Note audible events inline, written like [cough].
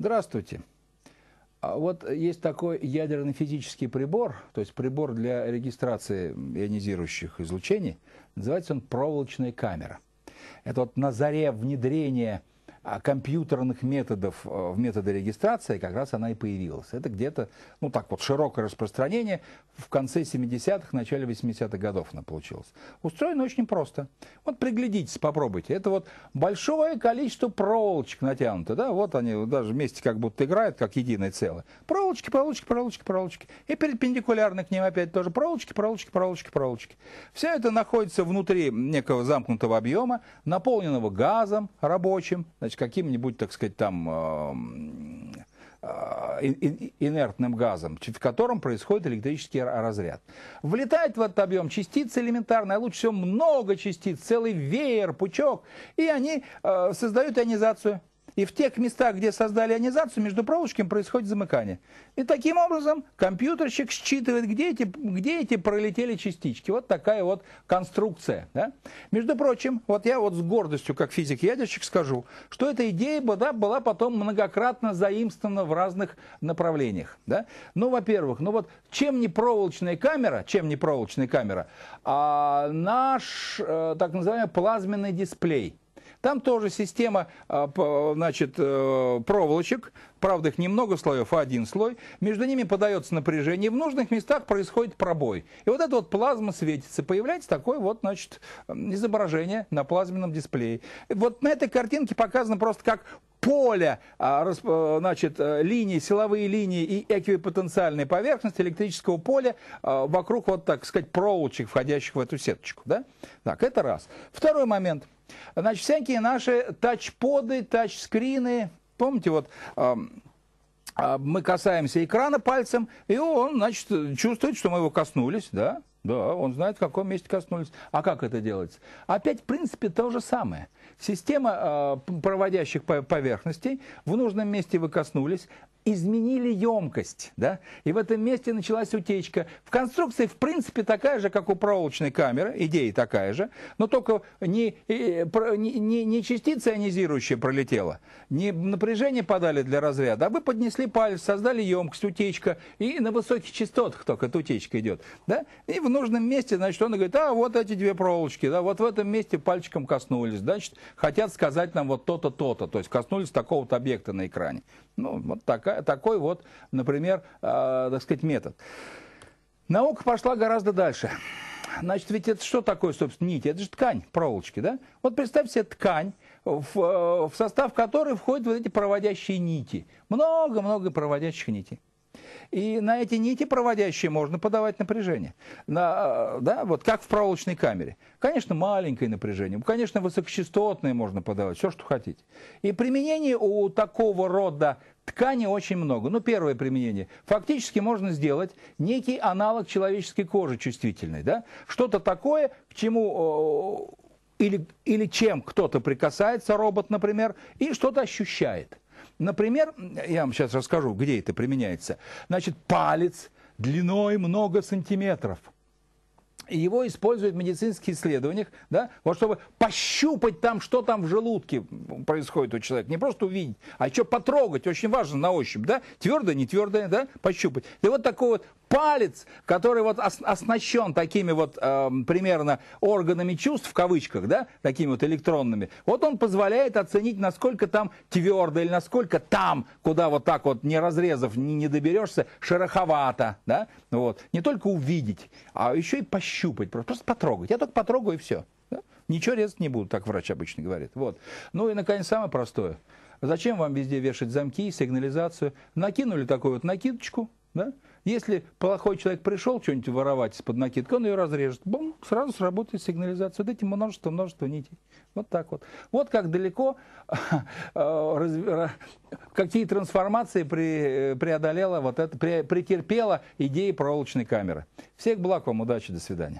Здравствуйте. А вот есть такой ядерно-физический прибор, то есть прибор для регистрации ионизирующих излучений. Называется он проволочная камера. Это вот на заре внедрения а, компьютерных методов э, в методы регистрации как раз она и появилась. Это где-то, ну так вот, широкое распространение в конце 70-х, начале 80-х годов она получилась. Устроено очень просто. Вот приглядитесь, попробуйте. Это вот большое количество проволочек натянуто, да, вот они даже вместе как будто играют, как единое целое. Проволочки, проволочки, проволочки, проволочки. И перпендикулярно к ним опять тоже проволочки, проволочки, проволочки, проволочки. Все это находится внутри некого замкнутого объема, наполненного газом рабочим, значит, значит, каким-нибудь, так сказать, там а, инертным газом, в котором происходит электрический разряд. Влетает в этот объем частицы элементарные, а лучше всего много частиц, целый веер, пучок, и они а, создают ионизацию. И в тех местах, где создали ионизацию, между проволочками происходит замыкание. И таким образом компьютерщик считывает, где эти, где эти пролетели частички. Вот такая вот конструкция. Да? Между прочим, вот я вот с гордостью, как физик-ядерщик, скажу, что эта идея да, была потом многократно заимствована в разных направлениях. Да? Ну, во-первых, ну вот чем не проволочная камера, чем не проволочная камера, а наш э, так называемый плазменный дисплей – там тоже система а, значит, э, проволочек, правда их немного слоев, а один слой. Между ними подается напряжение, и в нужных местах происходит пробой. И вот эта вот плазма светится, появляется такое вот значит, изображение на плазменном дисплее. Вот на этой картинке показано просто как поле, а, э, значит, э, линии, силовые линии и эквипотенциальные поверхности электрического поля а, вокруг, вот так сказать, проволочек, входящих в эту сеточку. Да? Так, это раз. Второй момент – Значит, всякие наши тачподы, тачскрины, помните, вот а, мы касаемся экрана пальцем, и он, значит, чувствует, что мы его коснулись, да? Да, он знает, в каком месте коснулись. А как это делается? Опять, в принципе, то же самое. Система а, проводящих поверхностей, в нужном месте вы коснулись, изменили емкость, да, и в этом месте началась утечка. В конструкции, в принципе, такая же, как у проволочной камеры, идея такая же, но только э, не, не, не частица ионизирующая пролетела, не напряжение подали для разряда, а вы поднесли палец, создали емкость, утечка, и на высоких частотах только эта утечка идет, да, и в нужном месте, значит, он говорит, а вот эти две проволочки, да, вот в этом месте пальчиком коснулись, значит, хотят сказать нам вот то-то, то-то, то есть коснулись такого-то объекта на экране. Ну, вот такая така, такой вот, например, э, так сказать, метод. Наука пошла гораздо дальше. Значит, ведь это что такое, собственно, нить? Это же ткань, проволочки, да? Вот представьте себе ткань, в, э, в состав которой входят вот эти проводящие нити. Много-много проводящих нитей. И на эти нити проводящие можно подавать напряжение. На, э, да, вот как в проволочной камере. Конечно, маленькое напряжение, конечно, высокочастотное можно подавать, все, что хотите. И применение у такого рода ткани очень много. Ну, первое применение. Фактически можно сделать некий аналог человеческой кожи чувствительной. Да? Что-то такое, к чему или, или чем кто-то прикасается, робот, например, и что-то ощущает. Например, я вам сейчас расскажу, где это применяется. Значит, палец длиной много сантиметров. его используют в медицинских исследованиях, да, вот чтобы пощупать там, что там в желудке происходит у человека. Не просто увидеть, а еще потрогать, очень важно на ощупь, да, твердое, не твердое, да, пощупать. И вот такой вот палец, который вот оснащен такими вот э, примерно органами чувств, в кавычках, да, такими вот электронными, вот он позволяет оценить, насколько там твердо или насколько там, куда вот так вот не разрезав, не, не доберешься, шероховато, да, вот. Не только увидеть, а еще и пощупать, просто, просто потрогать. Я только потрогаю и все. Да? Ничего резать не буду, так врач обычно говорит. Вот. Ну и, наконец, самое простое. Зачем вам везде вешать замки, и сигнализацию? Накинули такую вот накидочку, да? Если плохой человек пришел что-нибудь воровать из-под накидки, он ее разрежет. Бум, сразу сработает сигнализация. Вот эти множество-множество нитей. Вот так вот. Вот как далеко [laughs] э, какие трансформации э, преодолела, вот это, претерпела идея проволочной камеры. Всех благ вам, удачи, до свидания.